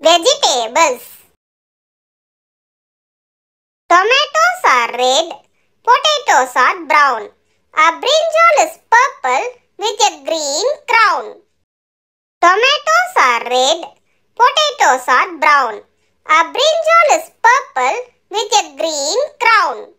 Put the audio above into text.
Vegetables Tomatoes are red, potatoes are brown. A brinjal is purple with a green crown. Tomatoes are red, potatoes are brown. A brinjal is purple with a green crown.